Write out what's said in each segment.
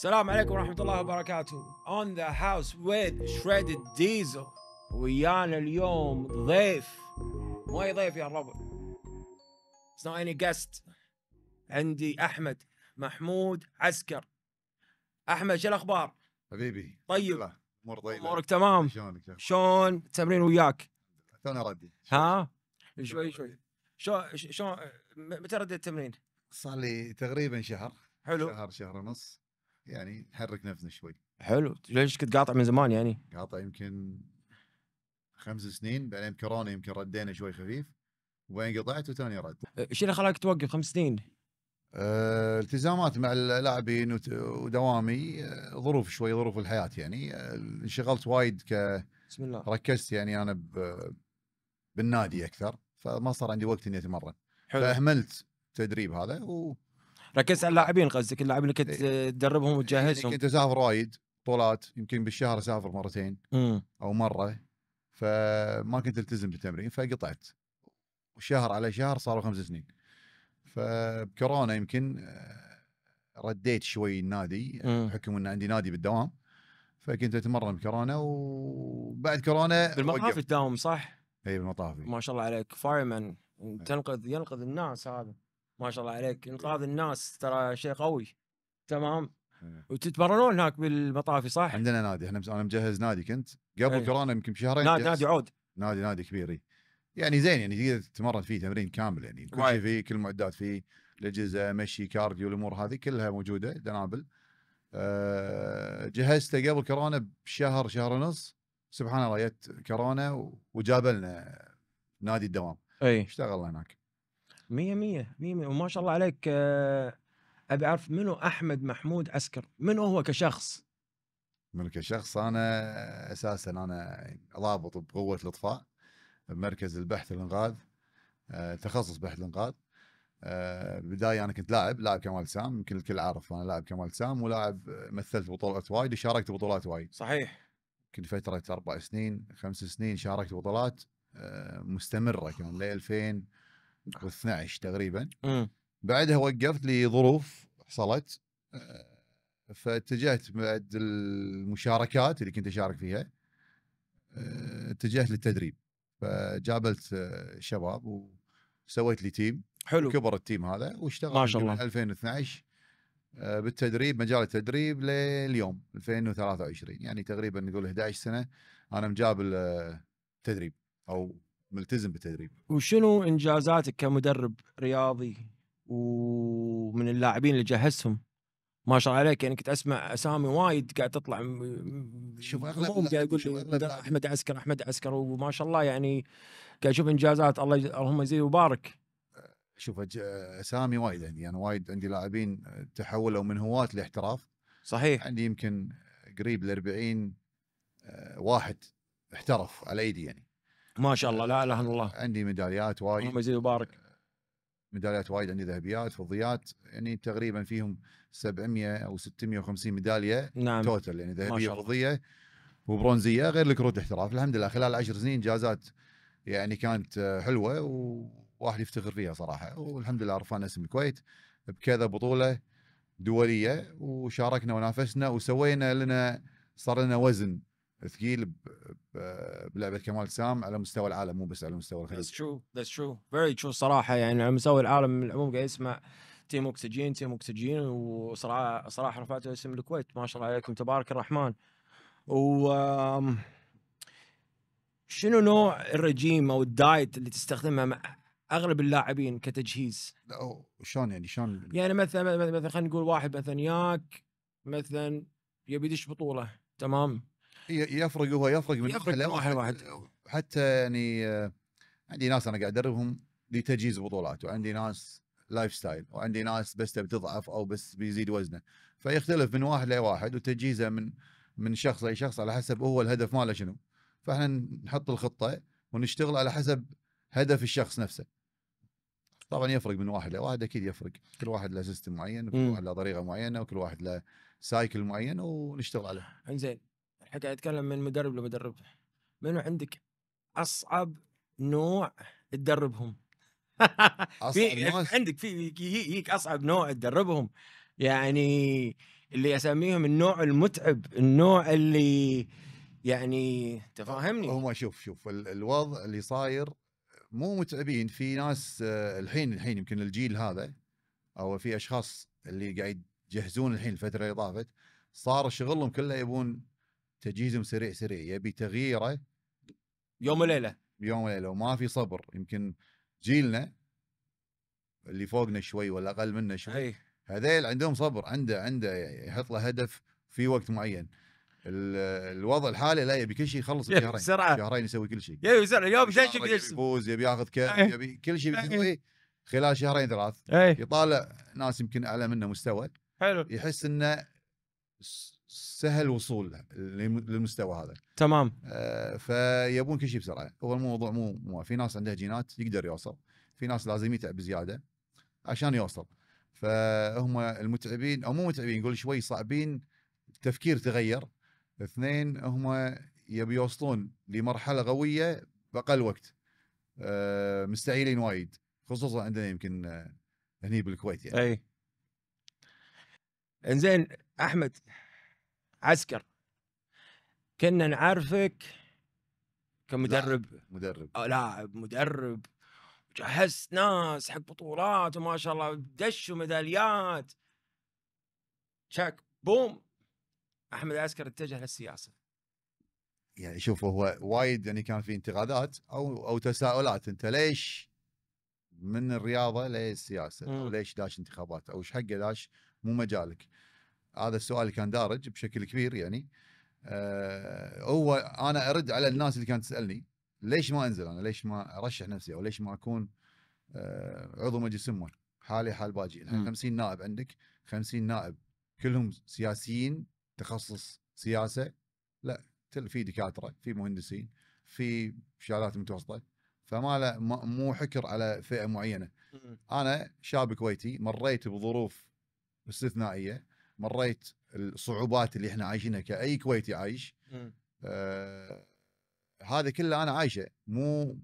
السلام عليكم ورحمة الله وبركاته On the house with shredded diesel ويانا اليوم ضيف مو أي ضيف يا الربع It's not any guest عندي أحمد محمود عسكر أحمد شو الأخبار؟ حبيبي طيب أمور طيبة أمورك تمام شلونك شلون التمرين وياك؟ تونا ردي ها؟ شوي شوي شو شو متى رديت التمرين؟ صار لي تقريبا شهر حلو شهر شهر ونص يعني نحرك نفسنا شوي حلو ليش كنت قاطع من زمان يعني؟ قاطع يمكن خمس سنين بعدين كورونا يمكن ردينا شوي خفيف وبعدين قطعت وتوني رد. ايش أه، اللي خلاك توقف خمس سنين؟ أه التزامات مع اللاعبين ودوامي أه، ظروف شوي ظروف الحياه يعني أه، انشغلت وايد ك بسم الله ركزت يعني انا ب... بالنادي اكثر فما صار عندي وقت اني اتمرن حلو. فاهملت التدريب هذا و... ركزت على اللاعبين قصدك اللاعبين اللي كنت إيه. تدربهم يعني وتجهزهم كنت اسافر وايد بطولات يمكن بالشهر اسافر مرتين مم. او مره فما كنت التزم بالتمرين فقطعت وشهر على شهر صاروا خمس سنين فبكورونا يمكن آه، رديت شوي النادي بحكم ان عندي نادي بالدوام فكنت اتمرن بكورونا وبعد كورونا بالمطاف تداوم صح؟ اي بالمطاف ما شاء الله عليك فايرمان تنقذ ينقذ الناس هذا ما شاء الله عليك انقاذ الناس ترى شيء قوي تمام إيه. وتتمرنون هناك بالمطافي صح؟ عندنا نادي احنا انا مجهز نادي كنت قبل ايه. كورونا يمكن بشهرين نادي نادي عود نادي نادي كبير يعني زين يعني تقدر تتمرن فيه تمرين كامل يعني كل شيء فيه كل المعدات فيه الاجهزه مشي كارديو الامور هذه كلها موجوده دنابل أه جهزته قبل كورونا بشهر شهر ونص سبحان الله جت كورونا وجاب لنا نادي الدوام اي اشتغلنا هناك مية مية مية مية وما شاء الله عليك آه، ابي اعرف منو احمد محمود عسكر منو هو كشخص من كشخص انا اساسا انا رابط بقوه الاطفاء بمركز البحث والانقاذ آه، تخصص بحث الانقاذ آه، بداية انا كنت لاعب لاعب كمال سام يمكن الكل عارف انا لاعب كمال سام ولاعب مثلت بطولات وايد وشاركت بطولات وايد صحيح كنت فترة اربع سنين خمس سنين شاركت بطولات مستمرة كان ل 2000 و12 تقريبا بعدها وقفت لظروف حصلت آه، فاتجهت بعد المشاركات اللي كنت اشارك فيها آه، اتجهت للتدريب فجابلت آه، شباب وسويت لي تيم حلو كبر التيم هذا واشتغلت ما شاء الله 2012 بالتدريب مجال التدريب لليوم 2023 يعني تقريبا نقول 11 سنه انا مجابل تدريب او ملتزم بالتدريب وشنو انجازاتك كمدرب رياضي ومن اللاعبين اللي جهزتهم ما شاء الله عليك يعني كنت اسمع اسامي وايد قاعد تطلع شوف اغلب قاعد يقول احمد عسكر احمد عسكر وما شاء الله يعني قاعد اشوف انجازات الله اللهم يزيد ويبارك شوف اسامي وايد عندي انا يعني وايد عندي لاعبين تحولوا من هواة لاحتراف صحيح عندي يمكن قريب ل 40 آه، واحد احترف على ايدي يعني ما شاء الله لا اله الا الله عندي ميداليات وايد اللهم يزيد ويبارك ميداليات وايد عندي ذهبيات فضيات يعني تقريبا فيهم 700 او 650 ميداليه نعم توتل يعني ذهبيه وفضيه وبرونزيه غير الكروت احتراف الحمد لله خلال عشر سنين انجازات يعني كانت حلوه وواحد يفتخر فيها صراحه والحمد لله رفعنا اسم الكويت بكذا بطوله دوليه وشاركنا ونافسنا وسوينا لنا صار لنا وزن ثقيل بلعبه كمال سام على مستوى العالم مو بس على مستوى الخليج. That's true, that's true, very true صراحه يعني على مستوى العالم العموم قاعد يسمع تيم اوكسجين تيم اوكسجين وصراحه صراحه رفعت اسم الكويت ما شاء الله عليكم تبارك الرحمن. و شنو نوع الرجيم او الدايت اللي تستخدمها مع اغلب اللاعبين كتجهيز؟ لا شلون يعني شلون؟ يعني مثلا مثلا خلينا نقول واحد مثلا ياك مثلا يبي يدش بطوله تمام يفرق هو يفرق من يفرق من واحد واحد حتى يعني عندي ناس انا قاعد ادربهم لتجهيز بطولات وعندي ناس لايف ستايل وعندي ناس بس تبي تضعف او بس بيزيد وزنه فيختلف من واحد لواحد وتجهيزه من من شخص لشخص على حسب هو الهدف ماله شنو فاحنا نحط الخطه ونشتغل على حسب هدف الشخص نفسه طبعا يفرق من واحد لواحد اكيد يفرق كل واحد له سيستم معين وكل واحد له طريقه معينه وكل واحد له سايكل معين ونشتغل عليه انزين احنا قاعد نتكلم من مدرب لمدرب منو عندك اصعب نوع تدربهم في عندك في يجيك اصعب نوع تدربهم يعني اللي اسميهم النوع المتعب النوع اللي يعني تفهمني هم شوف شوف الوضع اللي صاير مو متعبين في ناس آه، الحين الحين يمكن الجيل هذا او في اشخاص اللي قاعد يجهزون الحين الفتره اللي طافت صار شغلهم كله يبون تجهيزهم سريع سريع يبي تغييره يوم وليله يوم وليله وما في صبر يمكن جيلنا اللي فوقنا شوي ولا اقل منا شوي إيه. هذيل عندهم صبر عنده عنده يحط له هدف في وقت معين الوضع الحالي لا يبي كل شيء يخلص بشهرين بسرعه شهرين يسوي كل شيء يبي بسرعه يوم شاشك يفوز يبي ياخذ كاس إيه. يبي كل شيء إيه. يسويه خلال شهرين ثلاث يطالع ناس يمكن اعلى منه مستوى حلو يحس انه سهل وصول للمستوى هذا تمام آه فيبون كل شيء بسرعه هو الموضوع مو مو في ناس عندها جينات يقدر يوصل في ناس لازم يتعب زياده عشان يوصل فهم المتعبين او مو متعبين نقول شوي صعبين التفكير تغير اثنين هم يبي يوصلون لمرحله قويه باقل وقت آه مستعيلين وايد خصوصا عندنا يمكن آه، هني بالكويت يعني اي انزين احمد عسكر كنا نعرفك كمدرب آه، لا. مدرب لاعب مدرب جهزت ناس حق بطولات وما شاء الله دش وميداليات تشك بوم احمد عسكر اتجه للسياسه يعني شوف هو وايد يعني كان في انتقادات او او تساؤلات انت ليش من الرياضه للسياسه او طيب ليش داش انتخابات او ايش حقه داش مو مجالك هذا السؤال اللي كان دارج بشكل كبير يعني أه هو انا ارد على الناس اللي كانت تسالني ليش ما انزل انا ليش ما ارشح نفسي او ليش ما اكون أه عضو مجلس امه حالي حال باجي 50 نائب عندك 50 نائب كلهم سياسيين تخصص سياسه لا في دكاتره في مهندسين في شهادات متوسطه فما لا مو حكر على فئه معينه انا شاب كويتي مريت بظروف استثنائيه مريت الصعوبات اللي احنا عايشينها كاي كويتي عايش آه هذا كله انا عايشه مو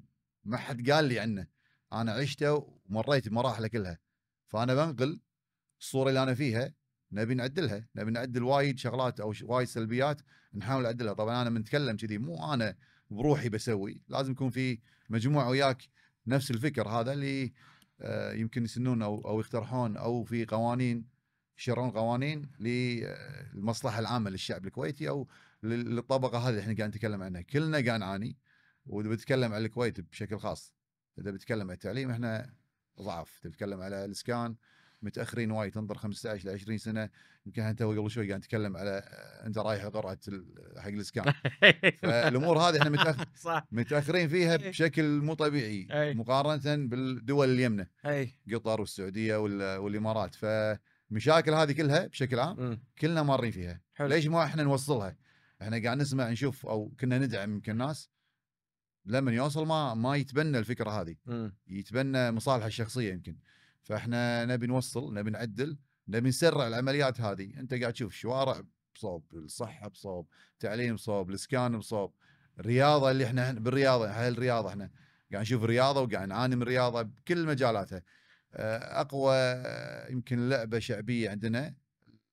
ما حد قال لي عنه انا عشته ومريت بمراحله كلها فانا بنقل الصوره اللي انا فيها نبي نعدلها نبي نعدل وايد شغلات او وايد سلبيات نحاول نعدلها طبعا انا منتكلم كذي مو انا بروحي بسوي لازم يكون في مجموعه وياك نفس الفكر هذا اللي آه، يمكن يسنون او او يقترحون او في قوانين يشرون قوانين للمصلحه العامه للشعب الكويتي او للطبقه هذه اللي احنا قاعد نتكلم عنها كلنا قاعد نعاني واذا بتكلم عن الكويت بشكل خاص اذا بتكلم عن التعليم احنا ضعف تتكلم على الاسكان متاخرين وايد تنظر 15 ل 20 سنه يمكن انت قبل شوي قاعد نتكلم على انت رايح قرعه حق الاسكان فالامور هذه احنا متأخر صح. متاخرين فيها بشكل مو طبيعي مقارنه بالدول اليمنى قطر والسعوديه والامارات ف المشاكل هذه كلها بشكل عام كلنا مارين فيها حلو. ليش ما احنا نوصلها احنا قاعد نسمع نشوف او كنا ندعم يمكن ناس لما يوصل ما ما يتبنى الفكره هذه م. يتبنى مصالحه الشخصيه يمكن فاحنا نبي نوصل نبي نعدل نبي نسرع العمليات هذه انت قاعد تشوف شوارع بصوب الصحه بصوب التعليم بصوب الاسكان بصوب الرياضه اللي احنا بالرياضه هاي الرياضه احنا قاعد نشوف الرياضه وقاعد نعاني من الرياضه بكل مجالاتها آه، اقوى آه، يمكن لعبه شعبيه عندنا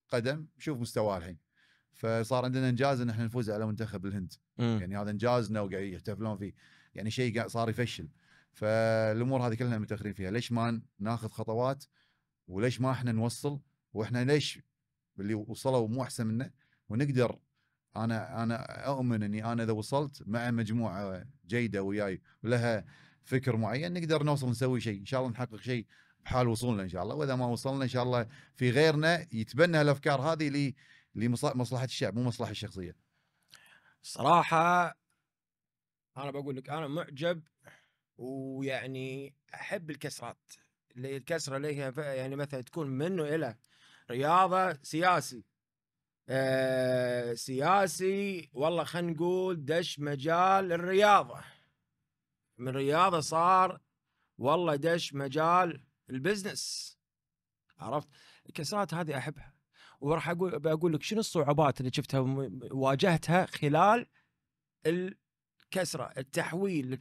قدم شوف مستواه الحين فصار عندنا انجاز ان احنا نفوز على منتخب الهند م. يعني هذا انجازنا وقاعد يحتفلون فيه يعني شيء قاعد صار يفشل فالامور هذه كلها متاخرين فيها ليش ما ناخذ خطوات وليش ما احنا نوصل واحنا ليش اللي وصلوا مو احسن منا ونقدر انا انا اؤمن اني انا اذا وصلت مع مجموعه جيده وياي ولها فكر معين نقدر نوصل نسوي شيء ان شاء الله نحقق شيء حال وصولنا ان شاء الله واذا ما وصلنا ان شاء الله في غيرنا يتبنى الافكار هذه لمصلحه الشعب مو مصلحه الشخصيه صراحه انا بقول لك انا معجب ويعني احب الكسرات اللي الكسره اللي هي يعني مثلا تكون منه الى رياضه سياسي آه سياسي والله خلينا نقول دش مجال الرياضه من رياضه صار والله دش مجال البزنس عرفت الكاسات هذه احبها وراح اقول بقول لك شنو الصعوبات اللي شفتها واجهتها خلال الكسره التحويل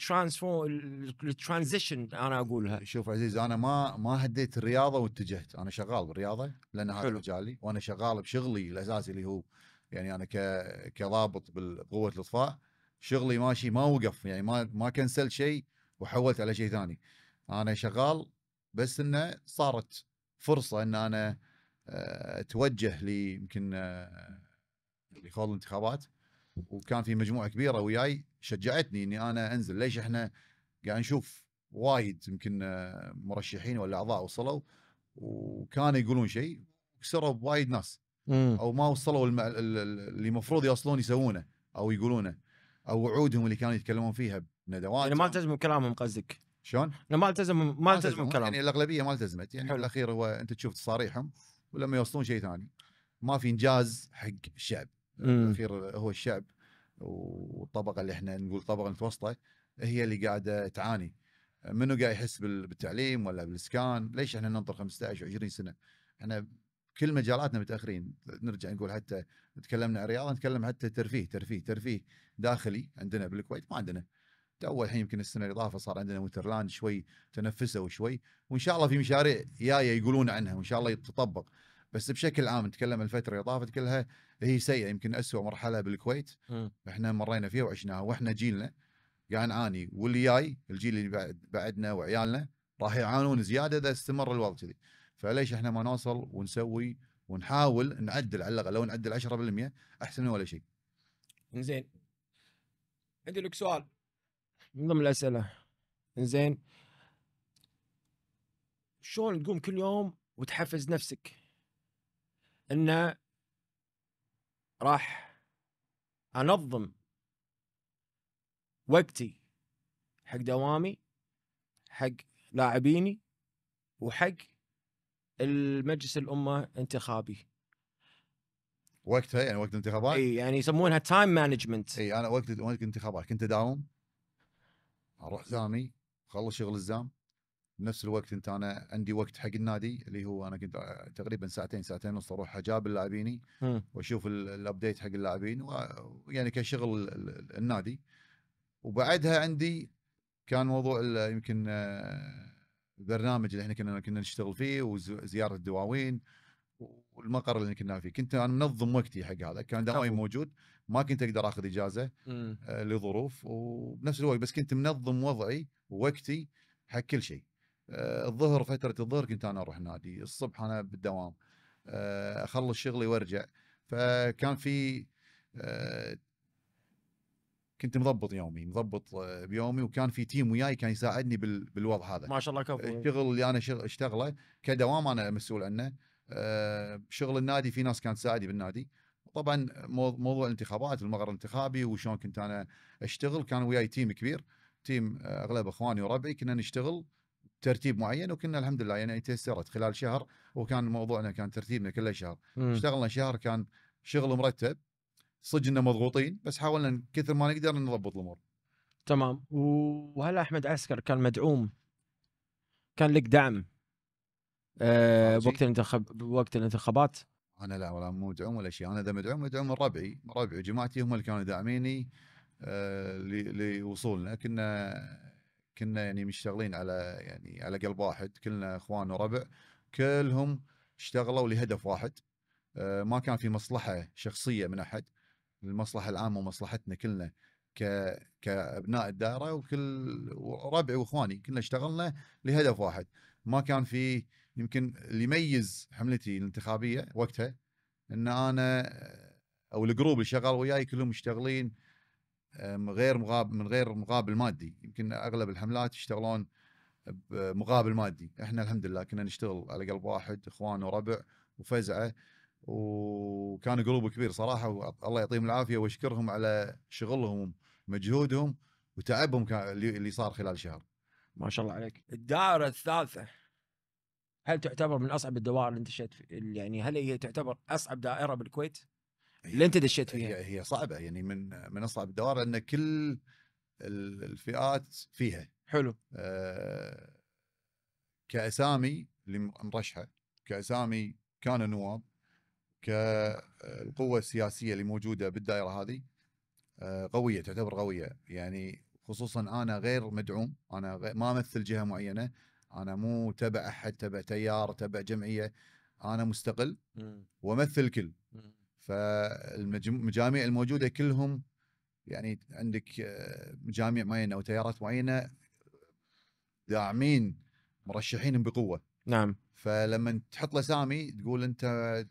الترانزيشن انا اقولها شوف عزيز انا ما ما هديت الرياضه واتجهت انا شغال بالرياضه لان هذا مجالي وانا شغال بشغلي الاساسي اللي هو يعني انا ك... كضابط بقوه الاطفاء شغلي ماشي ما وقف يعني ما ما كنسلت شيء وحولت على شيء ثاني انا شغال بس انه صارت فرصه ان انا آه، اتوجه لي يمكن اللي آه، خوض الانتخابات وكان في مجموعه كبيره وياي شجعتني اني انا انزل ليش احنا قاعد نشوف وايد يمكن آه، مرشحين ولا اعضاء وصلوا وكانوا يقولون شيء كسروا وايد ناس او ما وصلوا المع... اللي المفروض يوصلون يسوونه او يقولونه او وعودهم اللي كانوا يتكلمون فيها بندوات يعني ما التزموا بكلامهم قصدك شلون؟ ما التزم ما التزموا الكلام يعني الاغلبيه ما التزمت يعني حلو. بالاخير هو انت تشوف تصاريحهم ولما يوصلون شيء ثاني ما في انجاز حق الشعب بالاخير يعني هو الشعب والطبقه اللي احنا نقول الطبقه المتوسطه هي اللي قاعده تعاني منو قاعد يحس بالتعليم ولا بالاسكان ليش احنا ننطر 15 و20 سنه احنا كل مجالاتنا متاخرين نرجع نقول حتى تكلمنا عن الرياضه نتكلم حتى ترفيه ترفيه ترفيه داخلي عندنا بالكويت ما عندنا تو الحين يمكن السنه الاضافه صار عندنا وينترلاند شوي تنفسوا شوي وان شاء الله في مشاريع جايه يقولون عنها وان شاء الله تطبق بس بشكل عام نتكلم الفتره اللي طافت كلها هي سيئه يمكن اسوء مرحله بالكويت م. احنا مرينا فيها وعشناها واحنا جيلنا قاعد نعاني واللي جاي الجيل اللي بعد بعدنا وعيالنا راح يعانون زياده اذا استمر الوضع كذي فليش احنا ما نوصل ونسوي ونحاول نعدل على الاقل لو نعدل 10% احسن من ولا شيء. زين عندي لك سؤال من ضمن الاسئله زين شلون تقوم كل يوم وتحفز نفسك انه راح انظم وقتي حق دوامي حق لاعبيني وحق المجلس الامه انتخابي وقتها يعني وقت الانتخابات اي يعني يسمونها تايم مانجمنت اي انا وقت وقت الانتخابات كنت اداوم اروح زامي اخلص شغل الزام بنفس الوقت انت انا عندي وقت حق النادي اللي هو انا كنت تقريبا ساعتين ساعتين ونص اروح اجاب اللاعبين واشوف الابديت حق اللاعبين ويعني كشغل النادي وبعدها عندي كان موضوع يمكن البرنامج آه، اللي احنا كنا كنا نشتغل فيه وزياره الدواوين والمقر اللي كنا فيه كنت انا منظم وقتي حق هذا كان دوامي موجود ما كنت اقدر اخذ اجازه إمم. آه لظروف وبنفس الوقت بس كنت منظم وضعي ووقتي حق كل شيء آه الظهر فتره الظهر كنت انا اروح نادي الصبح انا بالدوام آه اخلص شغلي وارجع فكان في آه كنت مضبط يومي مضبط آه، بيومي وكان في تيم وياي كان يساعدني بالوضع هذا ما شاء الله كفو الشغل اللي انا اشتغله كدوام انا مسؤول عنه آه، شغل النادي في ناس كانت تساعدي بالنادي طبعا موضوع الانتخابات المغر الانتخابي وشلون كنت انا اشتغل كان وياي تيم كبير تيم اغلب اخواني وربعي كنا نشتغل ترتيب معين وكنا الحمد لله يعني تيسرت خلال شهر وكان موضوعنا كان ترتيبنا كله شهر م. اشتغلنا شهر كان شغل مرتب صدق انه مضغوطين بس حاولنا كثر ما نقدر نضبط الامور تمام وهل احمد عسكر كان مدعوم كان لك دعم أه وقت الانتخاب وقت الانتخابات انا لا ولا مدعوم ولا شيء انا اذا مدعوم مدعوم من ربعي ربعي وجماعتي هم اللي كانوا داعميني آه، لوصولنا كنا كنا يعني مشتغلين على يعني على قلب واحد كلنا اخوان وربع كلهم اشتغلوا لهدف واحد آه، ما كان في مصلحه شخصيه من احد المصلحه العامه ومصلحتنا كلنا ك كابناء الدائره وكل ربعي واخواني كلنا اشتغلنا لهدف واحد ما كان في يمكن اللي يميز حملتي الانتخابيه وقتها ان انا او الجروب اللي شغال وياي كلهم مشتغلين غير مقابل من غير مقابل مادي يمكن اغلب الحملات يشتغلون بمقابل مادي احنا الحمد لله كنا نشتغل على قلب واحد اخوان وربع وفزعه وكان جروب كبير صراحه والله يعطيهم العافيه واشكرهم على شغلهم ومجهودهم وتعبهم اللي صار خلال شهر ما شاء الله عليك الدائره الثالثه هل تعتبر من اصعب الدوائر اللي انت دشيت يعني هل هي تعتبر اصعب دائره بالكويت؟ اللي انت دشيت فيها هي, هي صعبه يعني من من اصعب الدوائر لان كل الفئات فيها حلو آه كاسامي اللي مرشحه كاسامي كان نواب كالقوه السياسيه اللي موجوده بالدائره هذه آه قويه تعتبر قويه يعني خصوصا انا غير مدعوم انا غير ما امثل جهه معينه انا مو تبع احد تبع تيار تبع جمعيه انا مستقل وامثل الكل فالمجاميع الموجوده إيه. كلهم يعني عندك آه، مجاميع معينه وتيارات معينه داعمين مرشحين بقوه نعم فلما تحط له سامي تقول انت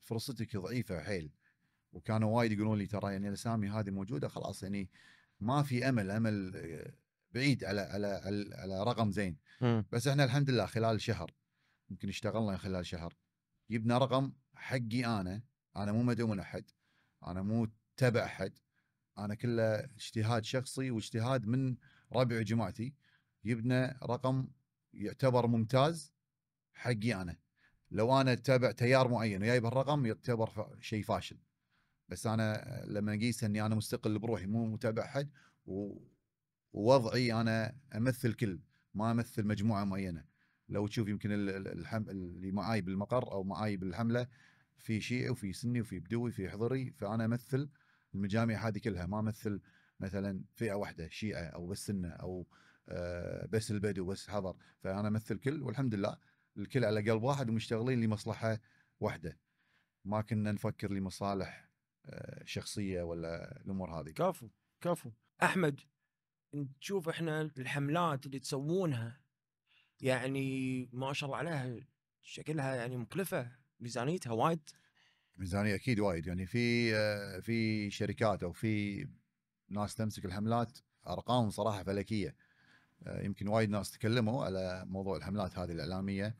فرصتك ضعيفه حيل وكانوا وايد يقولون لي ترى يعني الاسامي هذه موجوده خلاص يعني ما في امل امل بعيد على على على, على رقم زين م. بس احنا الحمد لله خلال شهر يمكن اشتغلنا خلال شهر جبنا رقم حقي انا انا مو مدعوم احد انا مو تبع احد انا كله اجتهاد شخصي واجتهاد من ربع جماعتي جبنا رقم يعتبر ممتاز حقي انا لو انا تابع تيار معين وجايب الرقم يعتبر شيء فاشل بس انا لما اقيس اني انا مستقل بروحي مو متابع احد و... ووضعي انا امثل كل ما امثل مجموعه معينه لو تشوف يمكن اللي معاي بالمقر او معاي بالحمله في شيعي وفي سني وفي بدوي وفي حضري فانا امثل المجاميع هذه كلها ما امثل مثلا فئه واحده شيعه او بس سنه او آه، بس البدو بس حضر فانا امثل كل والحمد لله الكل على قلب واحد ومشتغلين لمصلحه واحده ما كنا نفكر لمصالح آه، شخصيه ولا الامور هذه كفو كفو احمد نشوف احنا الحملات اللي تسوونها يعني ما شاء الله عليها شكلها يعني مكلفه ميزانيتها وايد ميزانيه اكيد وايد يعني في آه، في شركات او في ناس تمسك الحملات ارقام صراحه فلكيه آه، يمكن وايد ناس تكلموا على موضوع الحملات هذه الاعلاميه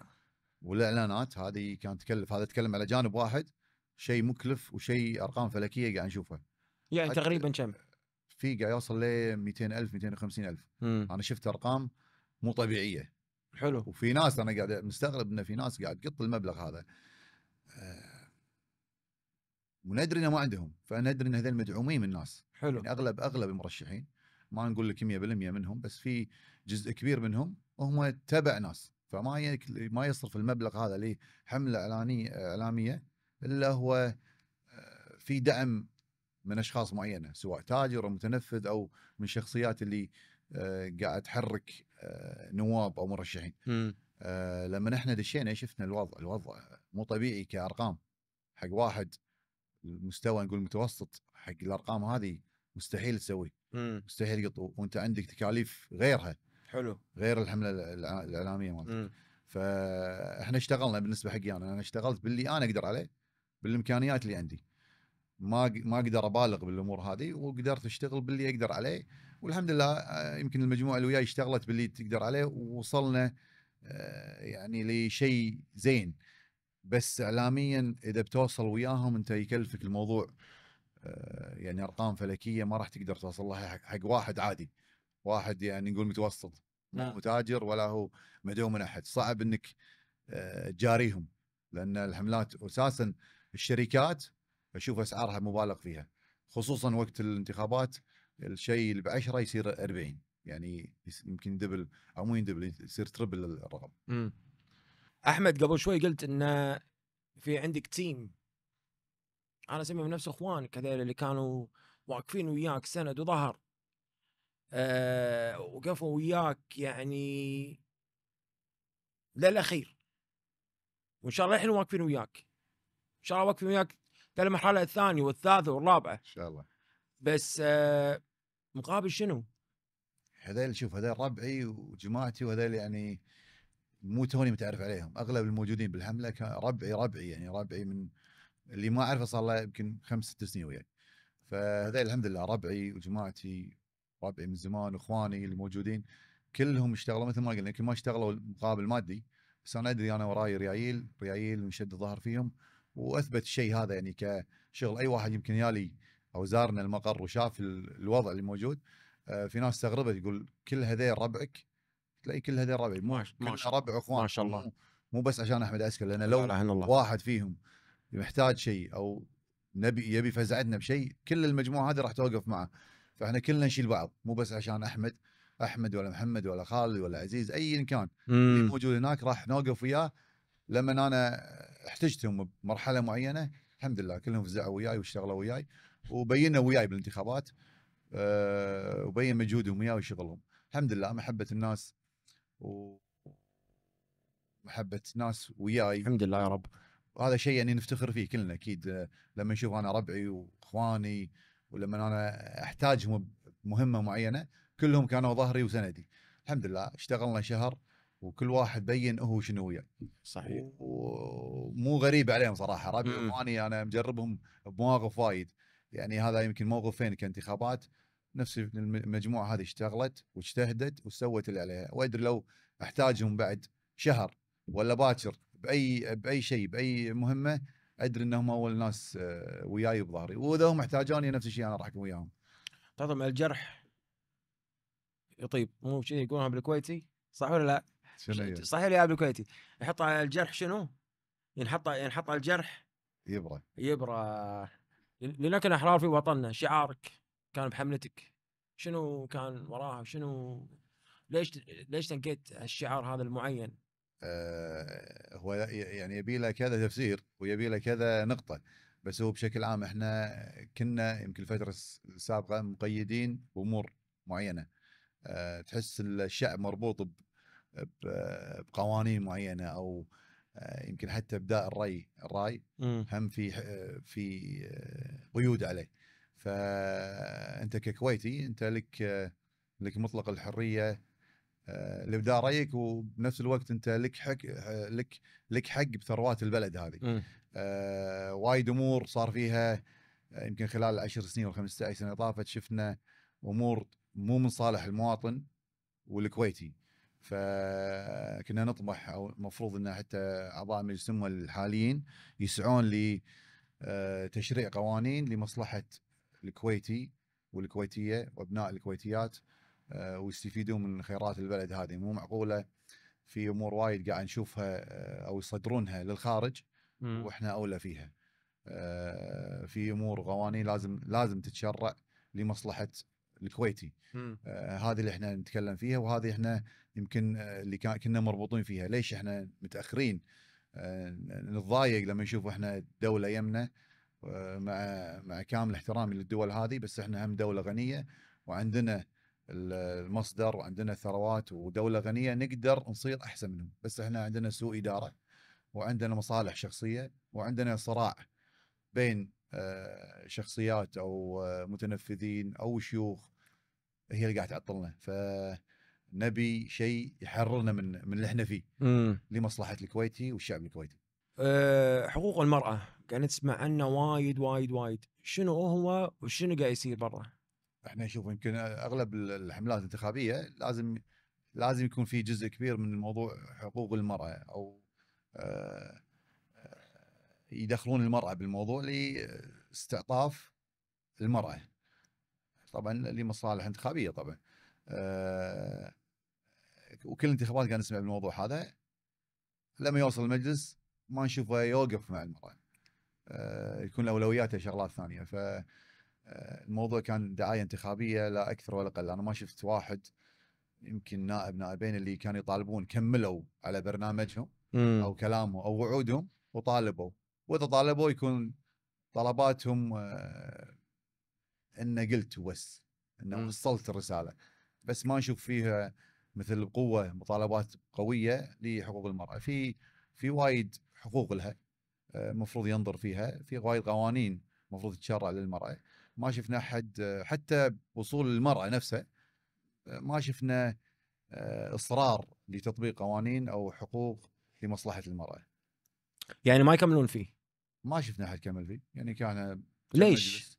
والاعلانات هذه كانت تكلف هذا تكلم على جانب واحد شيء مكلف وشيء ارقام فلكيه قاعد نشوفها يعني تقريبا كم؟ في قاعد يوصل ل 200000 250000 انا شفت ارقام مو طبيعيه حلو وفي ناس انا قاعد مستغرب انه في ناس قاعد تقط المبلغ هذا آه وندري انه ما عندهم فندري ان هذول مدعومين من الناس حلو يعني اغلب اغلب المرشحين ما نقول لك 100% منهم بس في جزء كبير منهم هم تبع ناس فما ما يصرف المبلغ هذا لحمله اعلانيه اعلاميه الا هو آه، في دعم من اشخاص معينه سواء تاجر او متنفذ او من شخصيات اللي آه، قاعد تحرك آه، نواب او مرشحين. آه، لما احنا دشينا شفنا الوضع الوضع مو طبيعي كارقام حق واحد المستوى نقول متوسط حق الارقام هذه مستحيل تسوي مستحيل يقطو وانت عندك تكاليف غيرها حلو غير الحمله الاعلاميه مالتك فاحنا اشتغلنا بالنسبه حقي انا انا اشتغلت باللي انا اقدر عليه بالامكانيات اللي عندي ما ما اقدر ابالغ بالامور هذه وقدرت اشتغل باللي اقدر عليه والحمد لله آه، يمكن المجموعه اللي وياي اشتغلت باللي تقدر عليه ووصلنا آه، يعني لشيء زين بس اعلاميا اذا بتوصل وياهم انت يكلفك الموضوع آه، يعني ارقام فلكيه ما راح تقدر توصل لها حق واحد عادي واحد يعني نقول متوسط مو نعم. تاجر ولا هو مدعو من احد صعب انك تجاريهم لان الحملات اساسا الشركات فشوف اسعارها مبالغ فيها خصوصا وقت الانتخابات الشيء اللي بعشره يصير 40 يعني يمكن دبل او مو يندبل يصير تربل الرقم. امم احمد قبل شوي قلت ان في عندك تيم انا اسميهم نفس اخوانك هذول اللي كانوا واقفين وياك سند وظهر أه وقفوا وياك يعني للاخير وان شاء الله الحين واقفين وياك ان شاء الله واقفين وياك للمرحله الثانيه والثالثه والرابعه ان شاء الله بس آه، مقابل شنو؟ هذيل شوف هذيل ربعي وجماعتي وهذيل يعني مو توني متعرف عليهم اغلب الموجودين بالحمله كان ربعي ربعي يعني ربعي من اللي ما اعرفه صار له يمكن خمس ست سنين وياي فهذا فهذيل الحمد لله ربعي وجماعتي ربعي من زمان واخواني اللي موجودين كلهم اشتغلوا مثل ما قلنا يمكن ما اشتغلوا مقابل مادي بس انا ادري انا وراي ريايل ريايل مشد الظهر فيهم واثبت الشيء هذا يعني كشغل اي واحد يمكن يالي او زارنا المقر وشاف الوضع اللي موجود آه، في ناس استغربت يقول كل هذيل ربعك تلاقي كل هذيل ربعي مو ما شاء ربع اخوان ما شاء الله مو بس عشان احمد عسكر لان لو الله. واحد فيهم محتاج شيء او نبي يبي فزعتنا بشيء كل المجموعه هذه راح توقف معه فاحنا كلنا نشيل بعض مو بس عشان احمد احمد ولا محمد ولا خالد ولا عزيز ايا كان اللي موجود هناك راح نوقف وياه لما انا احتجتهم بمرحله معينه الحمد لله كلهم فزعوا وياي واشتغلوا وياي وبينوا وياي بالانتخابات أه وبين مجهودهم وياي وشغلهم الحمد لله محبه الناس ومحبه ناس وياي الحمد لله يا رب وهذا شيء يعني نفتخر فيه كلنا اكيد لما نشوف انا ربعي واخواني ولما انا احتاجهم بمهمه معينه كلهم كانوا ظهري وسندي الحمد لله اشتغلنا شهر وكل واحد بين هو شنو وياه صحيح ومو غريب عليهم صراحه ربيع واني انا مجربهم بمواقف وايد يعني هذا يمكن موقفين كانتخابات نفس المجموعه هذه اشتغلت واجتهدت وسوت اللي عليها وادري لو احتاجهم بعد شهر ولا باكر باي باي شيء باي مهمه ادري انهم اول ناس آه، وياي بظهري واذا هم احتاجوني نفس الشيء انا راح اكون وياهم تعظم طيب، طيب، الجرح يطيب مو شيء يقولونها بالكويتي صح ولا لا؟ شنو صحيح يلعب الكويتي يحط على الجرح شنو؟ ينحط ينحط على الجرح يبرى يبرى لنكن احرار في وطننا شعارك كان بحملتك شنو كان وراها شنو ليش ليش تنكيت الشعار هذا المعين؟ آه هو يعني يبي له كذا تفسير ويبي له كذا نقطه بس هو بشكل عام احنا كنا يمكن الفتره السابقه مقيدين بامور معينه أه تحس الشعب مربوط بقوانين معينه او آه، يمكن حتى ابداء الري الراي هم في آه، في آه، قيود عليه فانت ككويتي انت لك لك مطلق الحريه لابداء رايك وبنفس الوقت انت لك حق لك لك حق بثروات البلد هذه وايد امور صار فيها يمكن خلال العشر سنين وال15 سنه طافت شفنا امور مو من صالح المواطن والكويتي فكنا نطمح او المفروض ان حتى اعضاء الامه الحاليين يسعون لتشريع آه، قوانين لمصلحه الكويتي والكويتيه وابناء الكويتيات آه، ويستفيدون من خيرات البلد هذه مو معقوله في امور وايد قاعد نشوفها آه، او يصدرونها للخارج واحنا اولى فيها في امور قوانين لازم لازم تتشرع لمصلحه الكويتي آه هذه اللي احنا نتكلم فيها وهذه احنا يمكن آه، اللي كنا مربوطين فيها ليش احنا متاخرين آه نتضايق لما نشوف احنا دوله يمنا آه مع مع كامل احترامي للدول هذه بس احنا هم دوله غنيه وعندنا المصدر وعندنا ثروات ودوله غنيه نقدر نصير احسن منهم بس احنا عندنا سوء اداره وعندنا مصالح شخصيه وعندنا صراع بين آه، شخصيات او آه، متنفذين او شيوخ هي اللي قاعد تعطلنا فنبي شيء يحررنا من من اللي احنا فيه مم. لمصلحه الكويتي والشعب الكويتي. أه حقوق المراه قاعد نسمع عنه وايد وايد وايد شنو هو وشنو قاعد يصير برا؟ احنا نشوف يمكن اغلب الحملات الانتخابيه لازم لازم يكون في جزء كبير من موضوع حقوق المراه او أه يدخلون المراه بالموضوع لاستعطاف المراه طبعا لمصالح انتخابيه طبعا آه، وكل الانتخابات كان نسمع بالموضوع هذا لما يوصل المجلس ما نشوفه يوقف مع المراه آه، يكون اولوياته شغلات ثانيه ف آه، الموضوع كان دعايه انتخابيه لا اكثر ولا اقل انا ما شفت واحد يمكن نائب نائبين اللي كانوا يطالبون كملوا على برنامجهم او كلامهم او وعودهم وطالبوا واذا طالبوا يكون طلباتهم آه، انه قلت بس انه إمم. وصلت الرساله بس ما نشوف فيها مثل القوه مطالبات قويه لحقوق المراه في في وايد حقوق لها المفروض آه، ينظر فيها في وايد قوانين المفروض تشرع للمراه ما شفنا احد آه، حتى وصول المراه نفسها ما شفنا اصرار لتطبيق قوانين او حقوق لمصلحه المراه يعني ما يكملون فيه ما شفنا احد كمل فيه يعني كان ليش؟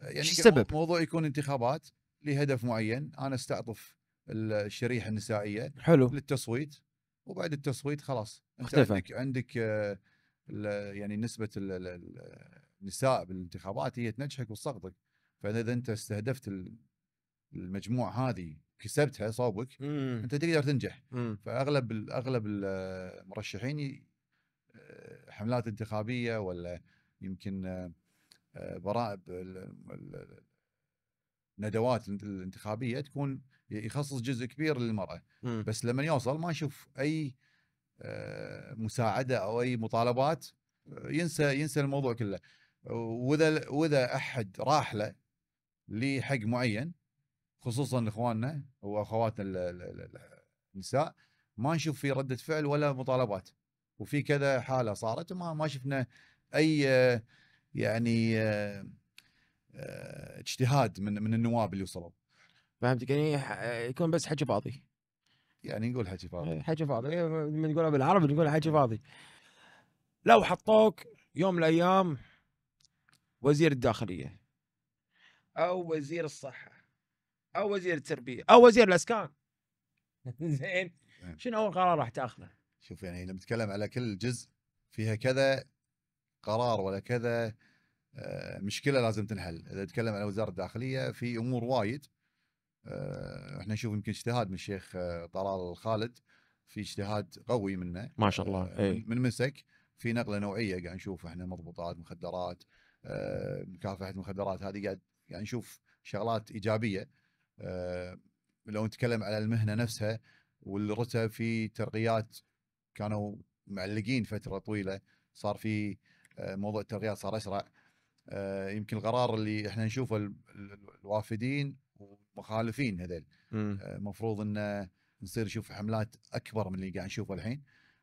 آه، يعني شو السبب؟ موضوع يكون انتخابات لهدف معين انا استعطف الشريحه النسائيه حلو للتصويت وبعد التصويت خلاص اختفى. عندك عندك آه، يعني نسبه النساء بالانتخابات هي تنجحك وتسقطك فاذا انت استهدفت المجموعه هذه كسبتها صوبك مم. انت تقدر تنجح مم. فاغلب اغلب المرشحين حملات انتخابيه ولا يمكن ضرائب آه، الندوات الانتخابيه تكون يخصص جزء كبير للمراه م. بس لما يوصل ما يشوف اي آه، مساعده او اي مطالبات ينسى ينسى الموضوع كله واذا واذا احد راح له لحق معين خصوصا اخواننا واخواتنا النساء ما نشوف في رده فعل ولا مطالبات وفي كذا حاله صارت وما ما شفنا اي يعني آه، آه، اجتهاد من من النواب اللي وصلوا فهمتك يعني آه، يكون بس حكي فاضي يعني نقول حكي فاضي إيه، حكي فاضي لما إيه، نقولها بالعربي نقول حكي إيه. فاضي لو حطوك يوم من الايام وزير الداخليه او وزير الصحه او وزير التربيه او وزير الاسكان زين شنو اول قرار راح تاخذه؟ شوف يعني لما نتكلم على كل جزء فيها كذا قرار ولا كذا آه، مشكله لازم تنحل اذا نتكلم على وزاره الداخليه في امور وايد آه، احنا نشوف يمكن اجتهاد من الشيخ آه، طلال الخالد في اجتهاد قوي منه ما شاء الله أي. من مسك في نقله نوعيه قاعد نشوف احنا مضبوطات مخدرات مكافحه المخدرات هذه قاعد قاعد نشوف شغلات ايجابيه لو نتكلم على المهنه نفسها والرتب في ترقيات كانوا معلقين فتره طويله صار في آه، موضوع الترقيات صار اسرع آه، يمكن القرار اللي احنا نشوفه الوافدين ومخالفين هذيل آه، المفروض انه نصير نشوف حملات اكبر من اللي قاعد نشوفه الحين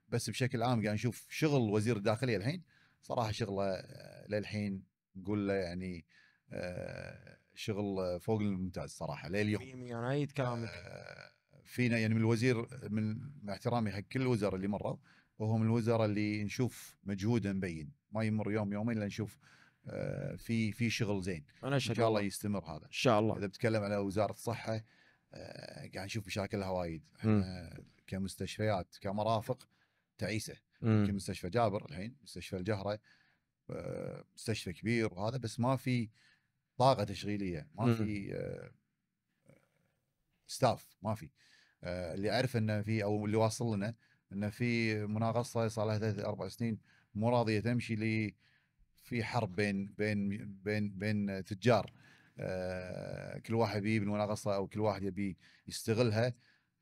بس بشكل عام قاعد نشوف شغل وزير الداخليه الحين صراحه شغله للحين نقول له يعني شغل فوق الممتاز صراحه لليوم 100% انا ايد كلامك فينا يعني من الوزير من مع احترامي حق كل الوزراء اللي مروا وهو من الوزراء اللي نشوف مجهوده مبين ما يمر يوم يومين الا نشوف آه، في في شغل زين انا ان شاء الله يستمر هذا ان شاء الله اذا بتكلم على وزاره الصحه آه، قاعد نشوف مشاكلها وايد كمستشفيات كمرافق تعيسه يمكن مستشفى جابر الحين مستشفى الجهره آه، مستشفى كبير وهذا بس ما في طاقه تشغيليه ما في ستاف ما في آه، اللي اعرف انه في او اللي واصل لنا انه في مناقصه صار لها ثلاث اربع سنين مو راضيه تمشي لي في حرب بين بين بين بين تجار آه، كل واحد يبي المناقصه او كل واحد يبي يستغلها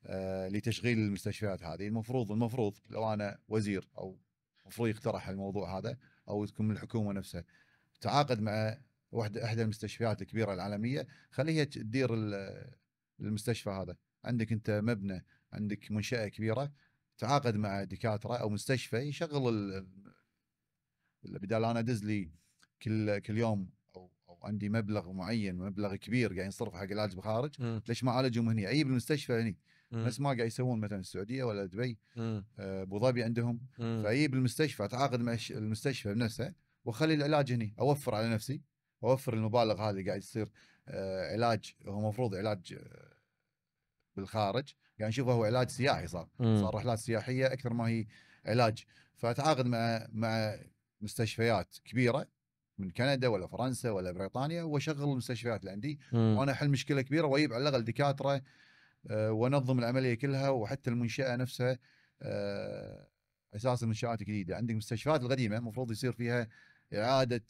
آه، لتشغيل المستشفيات هذه المفروض المفروض لو انا وزير او المفروض يقترح الموضوع هذا او تكون من الحكومه نفسها تعاقد مع واحده احدى المستشفيات الكبيره العالميه خليها تدير المستشفى هذا عندك انت مبنى عندك منشاه كبيره تعاقد مع دكاتره او مستشفى يشغل بدال انا ادز لي كل كل يوم او او عندي مبلغ معين مبلغ كبير قاعد ينصرف حق العلاج بالخارج ليش ما اعالجهم هنا اجيب المستشفى هنا نفس ما قاعد يسوون مثلا السعوديه ولا دبي آه، ابو ظبي عندهم فاجيب المستشفى اتعاقد مع المستشفى بنفسه واخلي العلاج هنا اوفر على نفسي اوفر المبالغ هذه قاعد يصير آه، علاج هو المفروض علاج آه، بالخارج قاعد يعني نشوفه هو علاج سياحي صار مم. صار رحلات سياحيه اكثر ما هي علاج فتعاقد مع مع مستشفيات كبيره من كندا ولا فرنسا ولا بريطانيا واشغل المستشفيات اللي عندي مم. وانا احل مشكله كبيره واجيب على الاقل دكاتره آه، وانظم العمليه كلها وحتى المنشاه نفسها آه، اساس المنشات الجديده عندك المستشفيات القديمه المفروض يصير فيها اعاده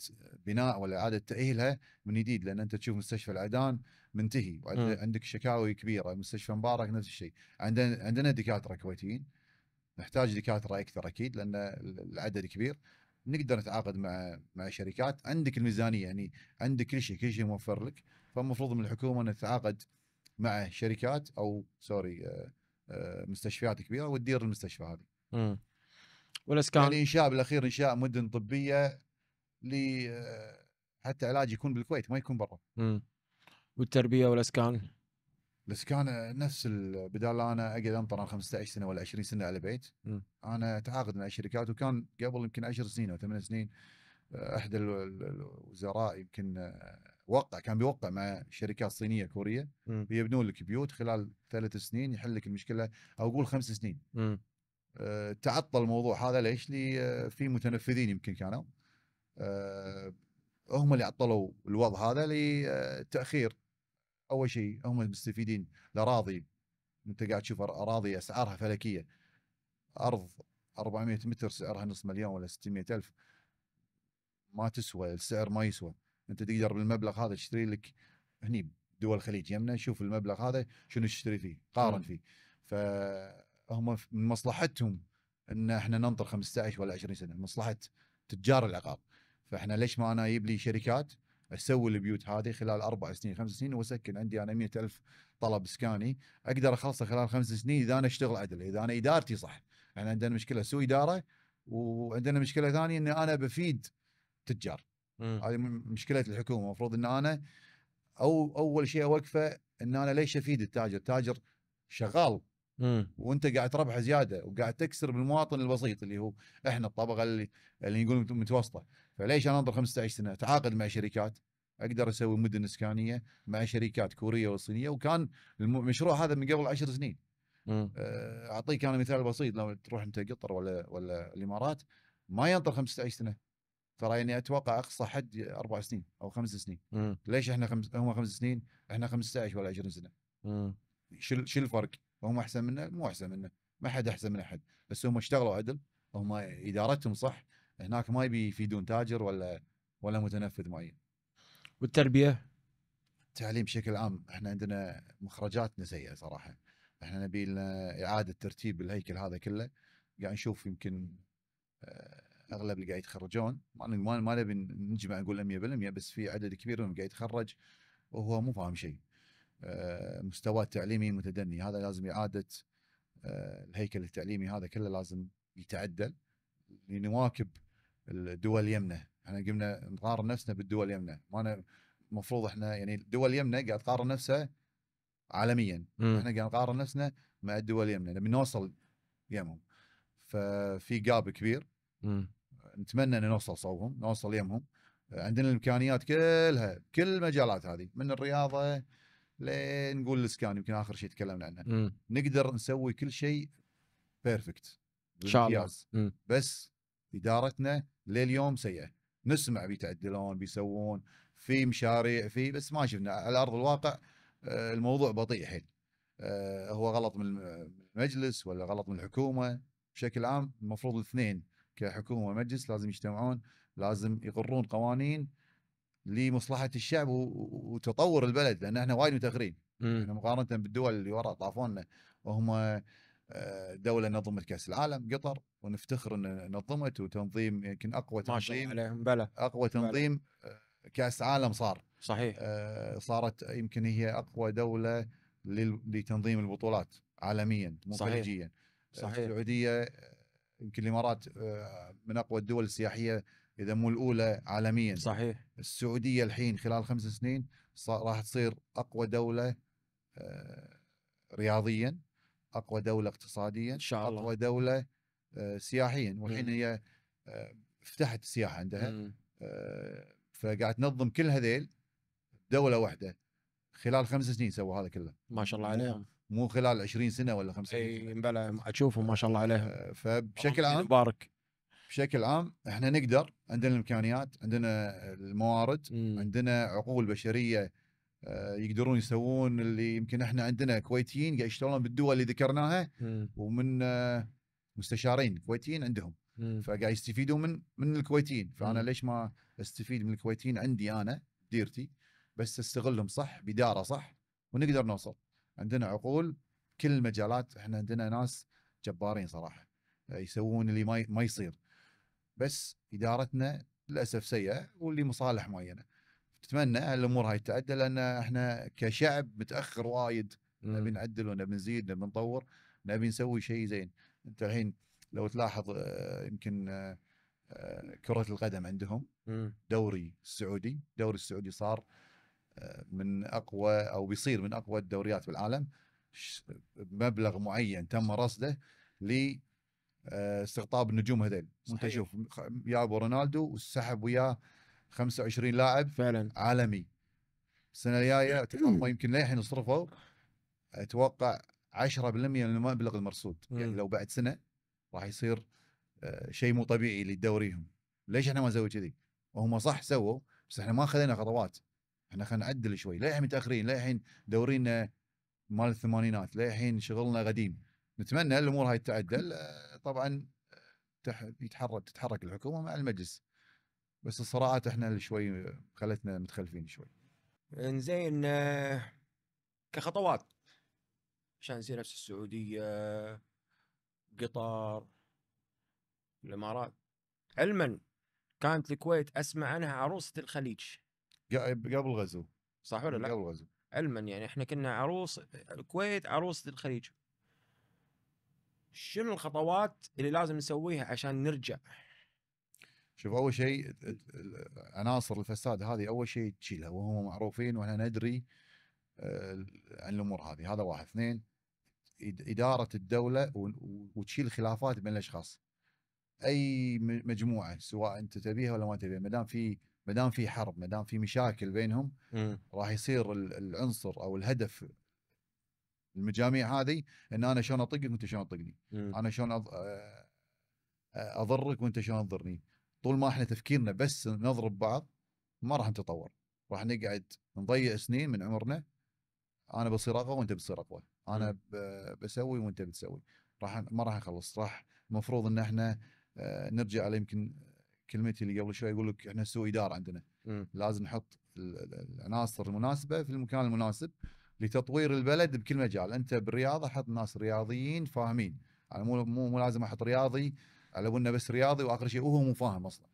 بناء ولا اعاده تاهيلها من جديد لان انت تشوف مستشفى العدان منتهي عندك شكاوي كبيره مستشفى مبارك نفس الشيء عندنا عندنا دكاتره كويتيين نحتاج دكاتره اكثر اكيد لان العدد كبير نقدر نتعاقد مع مع شركات عندك الميزانيه يعني عندك كل شيء كل شيء موفر لك فالمفروض من الحكومه نتعاقد مع شركات او سوري آه، آه، مستشفيات كبيره وتدير المستشفى هذه. والاسكان يعني انشاء بالاخير انشاء مدن طبيه ل آه، حتى علاج يكون بالكويت ما يكون برا. والتربيه والاسكان؟ الاسكان آه، نفس بدال انا اقعد انطر 15 سنه ولا 20 سنه على بيت م. انا اتعاقد مع الشركات وكان قبل يمكن 10 سنين او 8 سنين آه، احد الوزراء يمكن آه، وقع كان بيوقع مع شركات صينيه كوريه يبنون بيبنون لك بيوت خلال ثلاث سنين يحل لك المشكله او قول خمس سنين. أه تعطل الموضوع هذا ليش؟ لي في متنفذين يمكن كانوا أه هم اللي عطلوا الوضع هذا لتاخير اول شيء هم المستفيدين الاراضي انت قاعد تشوف اراضي اسعارها فلكيه ارض 400 متر سعرها نص مليون ولا 600 الف ما تسوى السعر ما يسوى انت تقدر بالمبلغ هذا تشتري لك هني دول الخليج يمنا شوف المبلغ هذا شنو تشتري فيه قارن فيه فهم من مصلحتهم ان احنا ننطر 15 ولا 20 سنه مصلحه تجار العقار فاحنا ليش ما انا اجيب لي شركات اسوي البيوت هذه خلال اربع سنين خمس سنين واسكن عندي انا 100000 طلب سكاني اقدر اخلصه خلال خمس سنين اذا انا اشتغل عدل اذا انا ادارتي صح احنا يعني عندنا مشكله سوء اداره وعندنا مشكله ثانيه ان انا بفيد تجار هذه مشكله الحكومه المفروض ان انا او اول شيء اوقفه ان انا ليش افيد التاجر؟ التاجر شغال وانت قاعد تربح زياده وقاعد تكسر بالمواطن البسيط اللي هو احنا الطبقه اللي اللي نقول متوسطه، فليش انا انطر 15 سنه اتعاقد مع شركات اقدر اسوي مدن اسكانيه مع شركات كوريه وصينيه وكان المشروع هذا من قبل عشر سنين آه، اعطيك انا مثال بسيط لو تروح انت قطر ولا ولا الامارات ما ينطر 15 سنه ترى يعني اتوقع اقصى حد اربع سنين او خمس سنين مم. ليش احنا خمس هم خمس سنين احنا 15 ولا 20 سنه شو شو الفرق؟ هم احسن منا مو احسن منا ما حد احسن من احد بس هم اشتغلوا عدل هم ادارتهم صح هناك ما يبي يفيدون تاجر ولا ولا متنفذ معين والتربيه التعليم بشكل عام احنا عندنا مخرجاتنا سيئه صراحه احنا نبي لنا اعاده ترتيب الهيكل هذا كله قاعد نشوف يمكن آه، اغلب اللي قاعد يتخرجون ما ما نبي نجمع نقول 100% بس في عدد كبير منهم قاعد يتخرج وهو مو فاهم شيء آه، مستواه التعليمي متدني هذا لازم اعاده آه، الهيكل التعليمي هذا كله لازم يتعدل لنواكب الدول اليمنى احنا قمنا نقارن نفسنا بالدول اليمنى ما أنا المفروض احنا يعني الدول اليمنى قاعد تقارن نفسها عالميا مم. احنا قاعد نقارن نفسنا مع الدول اليمنى نبي نوصل يمهم ففي جاب كبير مم. نتمنى ان نوصل صوبهم نوصل يمهم عندنا الامكانيات كلها كل المجالات هذه من الرياضه لين نقول الاسكان يمكن اخر شيء تكلمنا عنه مم. نقدر نسوي كل شيء بيرفكت ان شاء الله بس ادارتنا لليوم سيئه نسمع بيتعدلون بيسوون في مشاريع في بس ما شفنا على ارض الواقع آه، الموضوع بطيء حيل آه، هو غلط من المجلس ولا غلط من الحكومه بشكل عام المفروض الاثنين كحكومه ومجلس لازم يجتمعون لازم يقرون قوانين لمصلحه الشعب وتطور البلد لان احنا وايد متاخرين مقارنه بالدول اللي وراء طافونا وهم آه، دوله نظمت كاس العالم قطر ونفتخر ان نظمت وتنظيم يمكن اقوى تنظيم عليهم اقوى تنظيم بلا. آه، كاس عالم صار صحيح آه، صارت يمكن هي اقوى دوله لتنظيم البطولات عالميا مو خليجيا صحيح السعوديه يمكن الامارات من اقوى الدول السياحيه اذا مو الاولى عالميا صحيح السعوديه الحين خلال خمس سنين راح تصير اقوى دوله رياضيا اقوى دوله اقتصاديا ان شاء الله اقوى دوله آه، سياحيا والحين هي آه، فتحت السياحه عندها آه، فقاعد تنظم كل هذيل دوله واحده خلال خمس سنين سووا هذا كله ما شاء الله عليهم مو خلال 20 سنه ولا 50 اي بلى اشوفهم ما شاء الله عليهم فبشكل عام مبارك بشكل عام احنا نقدر عندنا الامكانيات عندنا الموارد م. عندنا عقول بشريه آه، يقدرون يسوون اللي يمكن احنا عندنا كويتيين قاعد يشتغلون بالدول اللي ذكرناها ومن آه، مستشارين كويتيين عندهم فقاعد يستفيدون من من الكويتيين فانا ليش ما استفيد من الكويتيين عندي انا ديرتي بس استغلهم صح باداره صح ونقدر نوصل عندنا عقول كل المجالات احنا عندنا ناس جبارين صراحه آه، يسوون اللي ما ما يصير بس ادارتنا للاسف سيئه واللي مصالح معينه اتمنى الامور هاي تتعدل لان احنا كشعب متاخر وايد نبي نعدل ونبي نزيد نبي نطور نبي نسوي شيء زين انت الحين لو تلاحظ آه، يمكن آه، آه، كره القدم عندهم دوري السعودي دوري السعودي صار من اقوى او بيصير من اقوى الدوريات بالعالم بمبلغ معين تم رصده ل استقطاب النجوم هذيل انت شوف جابوا رونالدو وسحب وياه 25 لاعب فعلا عالمي السنه الجايه هم يمكن للحين صرفوا اتوقع 10% من المبلغ المرصود يعني لو بعد سنه راح يصير آه، شيء مو طبيعي لدوريهم ليش احنا ما نسوي كذي؟ وهم صح سووا بس احنا ما خذينا خطوات احنا خلينا نعدل شوي للحين متاخرين للحين دورينا مال الثمانينات للحين شغلنا قديم نتمنى الامور هاي تتعدل آه، طبعا آه، يتحرك تتحرك الحكومه مع المجلس بس الصراعات احنا اللي شوي خلتنا متخلفين شوي انزين آه، كخطوات عشان نصير نفس السعوديه قطر الامارات علما كانت الكويت اسمع عنها عروسه الخليج قبل الغزو صح ولا لا؟ قبل الغزو علما يعني احنا كنا عروس الكويت عروسه الخليج شنو الخطوات اللي لازم نسويها عشان نرجع شوف اول شيء عناصر الفساد هذه اول شيء تشيلها وهم معروفين واحنا ندري عن آه، الامور هذه هذا واحد اثنين اداره الدوله وتشيل خلافات بين الاشخاص اي مجموعه سواء انت تبيها ولا ما تبيها ما دام في ما دام في حرب ما دام في مشاكل بينهم راح يصير العنصر او الهدف المجاميع هذه ان انا شلون اطقك وانت شلون تطقني انا شلون أض... آه، اضرك وانت شلون تضرني طول ما احنا تفكيرنا بس نضرب بعض ما راح نتطور راح نقعد نضيع سنين من عمرنا انا بصير اقوى وانت بتصير اقوى انا إمم. بسوي وانت بتسوي راح ما راح اخلص راح المفروض ان احنا آه، نرجع على يمكن كلمتي اللي قبل شوي اقول لك احنا سوء اداره عندنا م. إمم. لازم نحط العناصر المناسبه في المكان المناسب لتطوير البلد بكل مجال انت بالرياضه حط ناس رياضيين فاهمين يعني مو مو مو لازم احط رياضي على انه بس رياضي واخر شيء وهو مو فاهم اصلا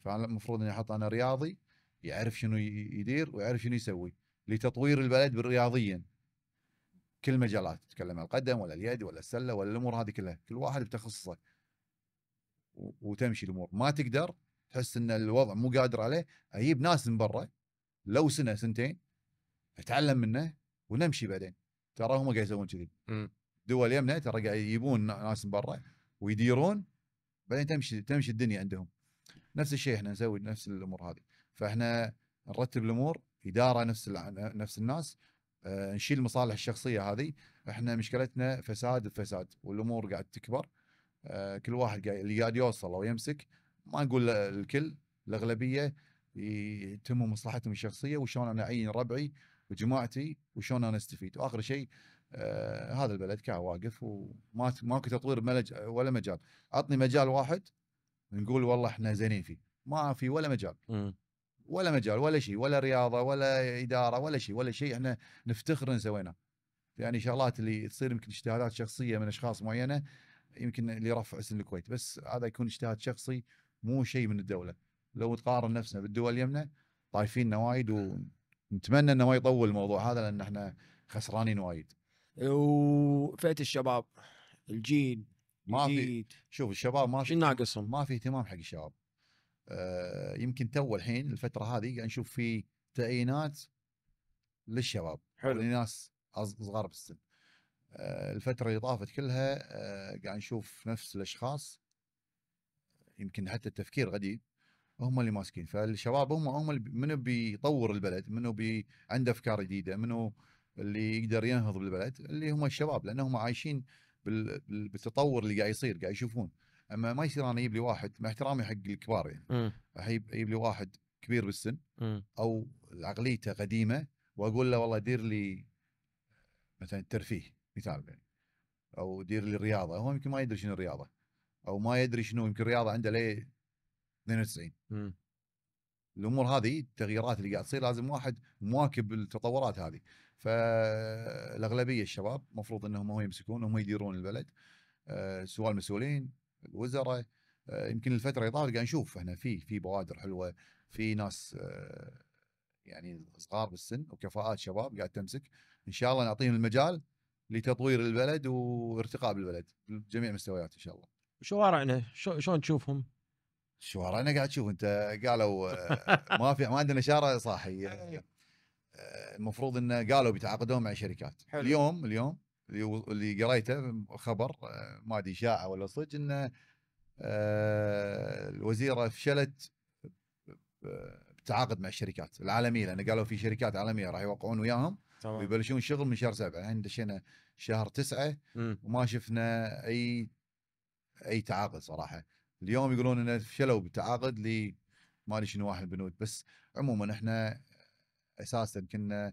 فانا المفروض اني احط انا رياضي يعرف شنو يدير ويعرف شنو يسوي لتطوير البلد رياضيا كل مجالات تتكلم عن القدم ولا اليد ولا السله ولا الامور هذه كلها كل واحد بتخصصه وتمشي الامور ما تقدر تحس ان الوضع مو قادر عليه اجيب ناس من برا لو سنه سنتين اتعلم منه ونمشي بعدين ترى هم قاعد يسوون كذي دول يمنا ترى قاعد يجيبون ناس من برا ويديرون بعدين تمشي تمشي الدنيا عندهم نفس الشيء احنا نسوي نفس الامور هذه فاحنا نرتب الامور اداره نفس نفس الناس آه نشيل المصالح الشخصيه هذه احنا مشكلتنا فساد بفساد والامور قاعد تكبر آه كل واحد قاعد اللي قاعد يوصل او يمسك ما نقول الكل الاغلبيه يتم مصلحتهم الشخصيه وشلون انا اعين ربعي وجماعتي وشلون انا استفيد واخر شيء آه، هذا البلد كان واقف وما ماكو تطوير ملج ولا مجال عطني مجال واحد نقول والله احنا زينين فيه ما في ولا مجال ولا مجال ولا شيء ولا رياضه ولا اداره ولا شيء ولا شيء احنا نفتخر ان سويناه يعني شغلات اللي تصير يمكن اجتهادات شخصيه من اشخاص معينه يمكن لرفع اسم الكويت بس هذا يكون اجتهاد شخصي مو شيء من الدوله لو تقارن نفسنا بالدول اليمنى طايفين وايد ونتمنى انه ما يطول الموضوع هذا لان احنا خسرانين وايد وفئه الشباب الجيل ما في شوف الشباب ما في ناقصهم ما في اهتمام حق الشباب آه يمكن تو الحين الفتره هذه قاعد نشوف في تعيينات للشباب حلو لناس صغار بالسن آه الفتره اللي طافت كلها آه قاعد نشوف نفس الاشخاص يمكن حتى التفكير غديد هم اللي ماسكين فالشباب هم هم منو بيطور البلد منو بي عنده افكار جديده منو اللي يقدر ينهض بالبلد اللي هم الشباب لانهم عايشين بالتطور اللي قاعد يصير قاعد يشوفون اما ما يصير انا اجيب لي واحد مع احترامي حق الكبار يعني اجيب لي واحد كبير بالسن م. او عقليته قديمه واقول له والله دير لي مثلا الترفيه مثال يعني او دير لي الرياضه هو يمكن ما يدري شنو الرياضه او ما يدري شنو يمكن الرياضه عنده ليه 92 م. الامور هذه التغييرات اللي قاعد تصير لازم واحد مواكب التطورات هذه فالاغلبيه الشباب المفروض انهم هم يمسكون هم يديرون البلد آه، سواء المسؤولين الوزراء آه، يمكن الفتره اللي طافت قاعد نشوف احنا في في بوادر حلوه في ناس آه، يعني صغار بالسن وكفاءات شباب قاعد تمسك ان شاء الله نعطيهم المجال لتطوير البلد وارتقاء بالبلد بجميع مستويات ان شاء الله شوارعنا شلون تشوفهم؟ شوارعنا قاعد تشوف انت قالوا ما في ما عندنا شارع صاحي إيه. المفروض انه قالوا بيتعاقدون مع شركات حلو. اليوم اليوم اللي قريته خبر آه، ما ادري اشاعه ولا صدق انه آه، الوزيره فشلت آه، بالتعاقد مع الشركات العالميه لان قالوا في شركات عالميه راح يوقعون وياهم طبعا. ويبلشون شغل من شهر سبعه الحين دشينا شهر تسعه م. وما شفنا اي اي تعاقد صراحه اليوم يقولون انه فشلوا بالتعاقد ل ما ادري شنو واحد البنود بس عموما احنا اساسا كنا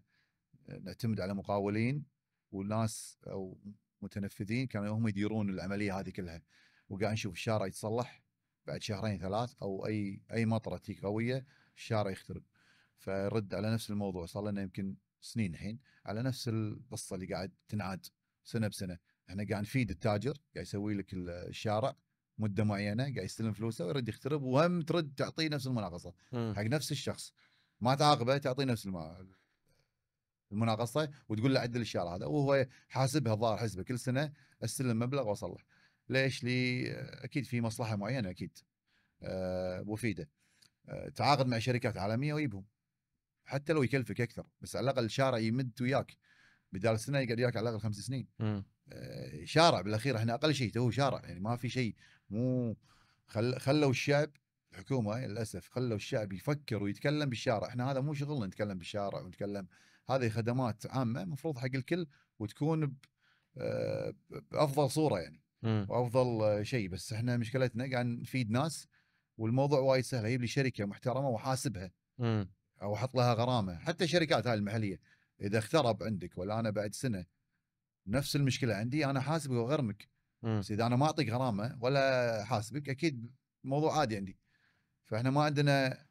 آه، نعتمد على مقاولين وناس او متنفذين كانوا هم يديرون العمليه هذه كلها وقاعد نشوف الشارع يتصلح بعد شهرين ثلاث او اي اي مطره تي قويه الشارع يخترب فرد على نفس الموضوع صار لنا يمكن سنين الحين على نفس القصه اللي قاعد تنعاد سنه بسنه احنا قاعد نفيد التاجر قاعد يسوي لك الشارع مده معينه قاعد يستلم فلوسه ويرد يخترب وهم ترد تعطيه نفس المناقصه حق نفس الشخص ما تعاقبه تعطيه نفس المناقصه وتقول له عدل الشهر هذا وهو حاسبها الظاهر حسبه كل سنه استلم مبلغ واصلح ليش؟ لي اكيد في مصلحه معينه اكيد أه مفيده أه تعاقد مع شركات عالميه ويبهم حتى لو يكلفك اكثر بس على الاقل الشارع يمد وياك بدال سنه يقعد وياك على الاقل خمس سنين أه شارع بالاخير احنا اقل شيء تو شارع يعني ما في شيء مو خل خلوا الشعب الحكومه للاسف خلوا الشعب يفكر ويتكلم بالشارع، احنا هذا مو شغلنا نتكلم بالشارع ونتكلم هذه خدمات عامه المفروض حق الكل وتكون آه، بافضل صوره يعني وافضل آه، شيء بس احنا مشكلتنا قاعد يعني نفيد ناس والموضوع وايد سهل اجيب لي شركه محترمه واحاسبها او احط لها غرامه حتى الشركات هاي المحليه اذا اخترب عندك ولا انا بعد سنه نفس المشكله عندي انا حاسبك واغرمك بس اذا انا ما اعطيك غرامه ولا حاسبك اكيد موضوع عادي عندي فاحنا ما عندنا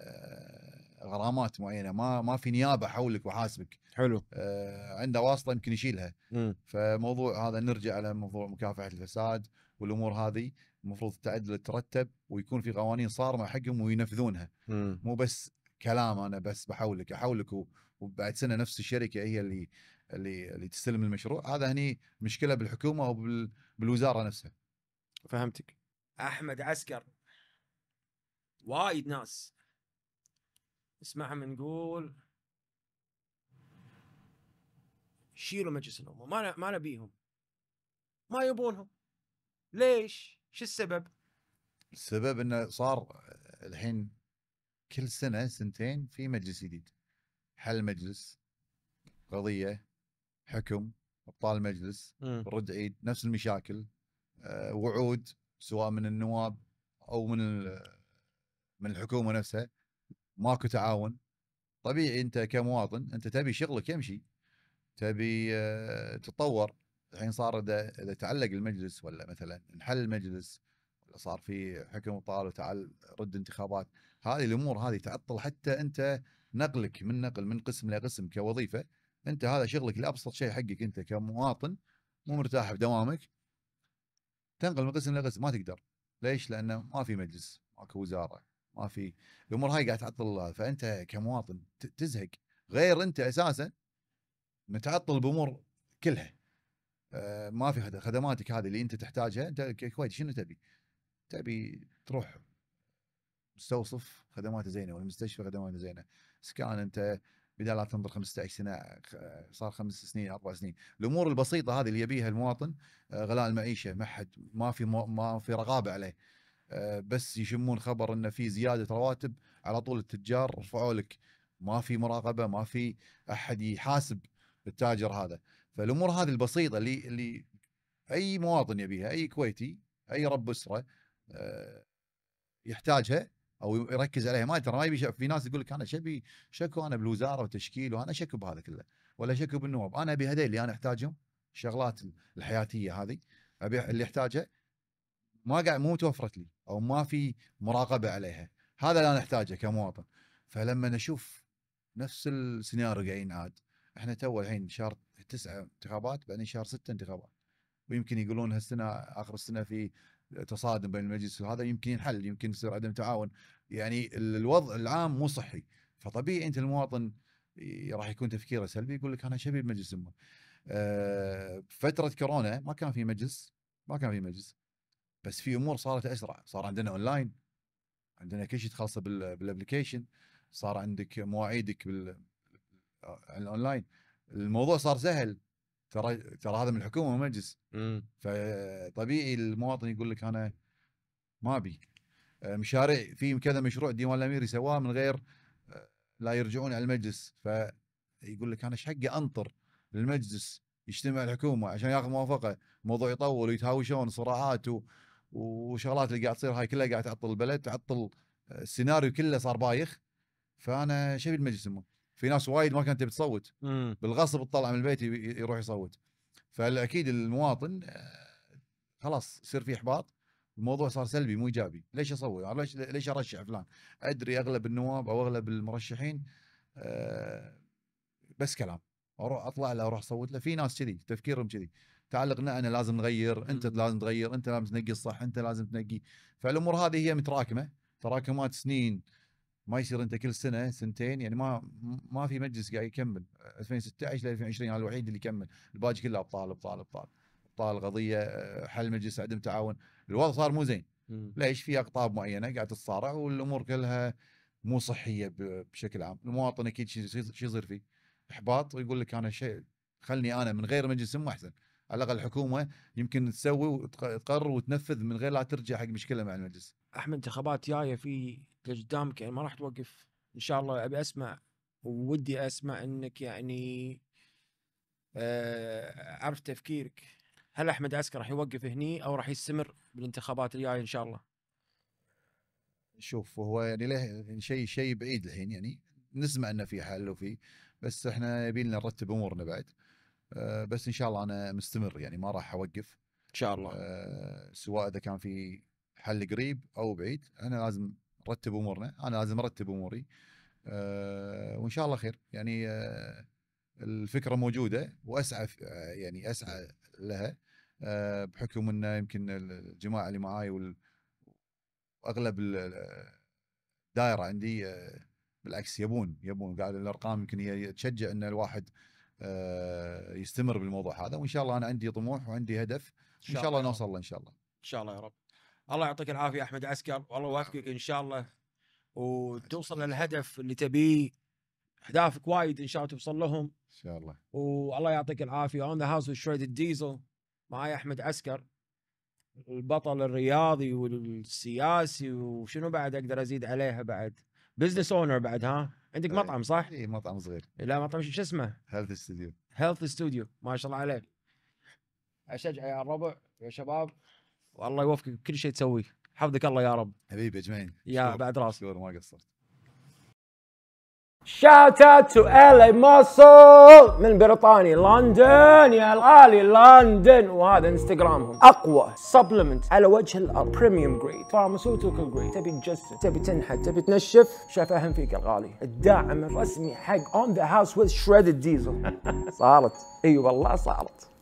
آه، غرامات معينه ما ما في نيابه حولك وحاسبك حلو آه عنده واسطه يمكن يشيلها م. فموضوع هذا نرجع على موضوع مكافحه الفساد والامور هذه المفروض التعدل ترتب ويكون في قوانين صارمه حقهم وينفذونها م. مو بس كلام انا بس بحولك احولك وبعد سنه نفس الشركه هي اللي اللي اللي تستلم المشروع هذا هني مشكله بالحكومه او بالوزاره نفسها فهمتك احمد عسكر وايد ناس نسمعهم نقول شيلوا مجلس الامه ما ما نبيهم ما يبونهم ليش؟ شو السبب؟ السبب انه صار الحين كل سنه سنتين في مجلس جديد حل مجلس قضيه حكم ابطال مجلس رد عيد نفس المشاكل أه وعود سواء من النواب او من من الحكومه نفسها ماكو تعاون طبيعي انت كمواطن انت تبي شغلك يمشي تبي آه، تتطور الحين صار اذا تعلق المجلس ولا مثلا انحل المجلس ولا صار في حكم وطال وتعال رد انتخابات هذه الامور هذه تعطل حتى انت نقلك من نقل من قسم لقسم كوظيفه انت هذا شغلك لابسط شيء حقك انت كمواطن مو مرتاح بدوامك تنقل من قسم لقسم ما تقدر ليش؟ لانه ما في مجلس ماكو وزاره ما في الامور هاي قاعد تعطل فانت كمواطن تزهق غير انت اساسا متعطل بامور كلها آه، ما في خدماتك هذه اللي انت تحتاجها انت كويتي شنو تبي؟ تبي تروح مستوصف خدماته زينه ولا مستشفى خدماته زينه سكان انت بدال لا تنظر 15 سنه صار خمس سنين اربع سنين الامور البسيطه هذه اللي يبيها المواطن آه، غلاء المعيشه ما حد ما في ما في رقابه عليه آه، بس يشمون خبر انه في زياده رواتب على طول التجار رفعوا لك ما في مراقبه ما في احد يحاسب التاجر هذا فالامور هذه البسيطه اللي اللي اي مواطن يبيها اي كويتي اي رب اسره آه، يحتاجها او يركز عليها ما ترى ما يبي في ناس يقول لك انا شبي شكو انا بالوزاره وتشكيل وانا شكو بهذا كله ولا شكو بالنواب انا ابي هذول اللي انا احتاجهم الشغلات الحياتيه هذه ابي اللي احتاجها ما قاعد مو متوفرت لي او ما في مراقبه عليها هذا اللي انا احتاجه كمواطن فلما نشوف نفس السيناريو قاعد ينعاد احنا تو الحين شهر تسعة انتخابات بعدين شهر ستة انتخابات ويمكن يقولون هالسنه اخر السنه في تصادم بين المجلس وهذا يمكن ينحل يمكن يصير عدم تعاون يعني الوضع العام مو صحي فطبيعي انت المواطن راح يكون تفكيره سلبي يقول لك انا شبي بمجلس امه آه، فتره كورونا ما كان في مجلس ما كان في مجلس بس في امور صارت اسرع صار عندنا اونلاين عندنا كل شيء تخلصه بالابلكيشن صار عندك مواعيدك بال الاونلاين آه، الموضوع صار سهل ترى ترى هذا من الحكومه ومجلس فطبيعي المواطن يقول لك انا ما ابي مشاريع في كذا مشروع ديوان الامير سواه من غير آه، لا يرجعون على المجلس فيقول لك انا ايش حقي انطر للمجلس يجتمع الحكومه عشان ياخذ موافقه الموضوع يطول ويتهاوشون صراعات وشغلات اللي قاعد تصير هاي كلها قاعد تعطل البلد تعطل آه، السيناريو كله صار بايخ فانا شبي المجلس يسمون في ناس وايد ما كانت تبي تصوت بالغصب تطلع من البيت يروح يصوت فاكيد المواطن آه، خلاص يصير في احباط الموضوع صار سلبي مو ايجابي ليش اصوت ليش ليش ارشح فلان ادري اغلب النواب او اغلب المرشحين آه، بس كلام اروح اطلع له اروح اصوت له في ناس كذي تفكيرهم كذي تعلقنا انا لازم نغير انت لازم تغير انت لازم تنقي الصح انت لازم تنقي فالامور هذه هي متراكمه تراكمات سنين ما يصير انت كل سنه سنتين يعني ما ما في مجلس قاعد يكمل 2016 ل 2020 هذا الوحيد اللي يكمل الباقي كله ابطال ابطال ابطال ابطال قضيه آه، حل مجلس عدم تعاون الوضع صار مو زين ليش في اقطاب معينه قاعد تتصارع والامور كلها مو صحيه بشكل عام المواطن اكيد شو يصير فيه احباط ويقول لك انا شيء خلني انا من غير مجلس ما احسن على الاقل الحكومه يمكن تسوي وتقرر وتنفذ من غير لا ترجع حق مشكله مع المجلس. احمد انتخابات جايه في قدامك يعني ما راح توقف ان شاء الله ابي اسمع وودي اسمع انك يعني اعرف آه، تفكيرك هل احمد عسكر راح يوقف هني او راح يستمر بالانتخابات الجايه ان شاء الله؟ شوف هو يعني له يعني شيء شيء بعيد الحين يعني نسمع انه في حل وفي بس احنا يبي لنا نرتب امورنا بعد. آه، بس ان شاء الله انا مستمر يعني ما راح اوقف ان شاء الله آه، سواء اذا كان في حل قريب او بعيد انا لازم نرتب امورنا انا لازم ارتب اموري آه، وان شاء الله خير يعني الفكره موجوده واسعى يعني اسعى لها بحكم انه يمكن الجماعه اللي معاي واغلب الدائره عندي بالعكس يبون يبون قاعد الارقام يمكن هي تشجع ان الواحد آه، يستمر بالموضوع هذا وان شاء الله انا عندي طموح وعندي هدف ان شاء الله نوصل له ان شاء الله ان شاء الله يا رب الله يعطيك العافيه احمد عسكر والله نعم. يوفقك ان شاء الله وتوصل للهدف اللي تبيه اهدافك وايد ان شاء الله توصل لهم ان شاء الله والله يعطيك العافيه اون ذا هاوس شريد الديزل معي احمد عسكر البطل الرياضي والسياسي وشنو بعد اقدر ازيد عليها بعد بزنس اونر بعد ها عندك إيه، مطعم صح؟ اي مطعم صغير لا مطعم شو اسمه؟ هيلث ستوديو هيلث ستوديو ما شاء الله عليك اشجع يا الربع يا شباب والله يوفقك بكل شيء تسويه حفظك الله يا رب حبيبي اجمعين يا بعد راسك ما قصرت شاوت اوت تو الي موسل من بريطانيا لندن يا الغالي لندن وهذا انستغرامهم اقوى سبلمنت على وجه الارض بريميوم جريد فارماسيوتيكال جريد تبي تجسد تبي تنحت تبي تنشف شاف اهم فيك الغالي الداعم الرسمي حق اون ذا هاوس وذ شريدد ديزل صارت اي أيوة والله صارت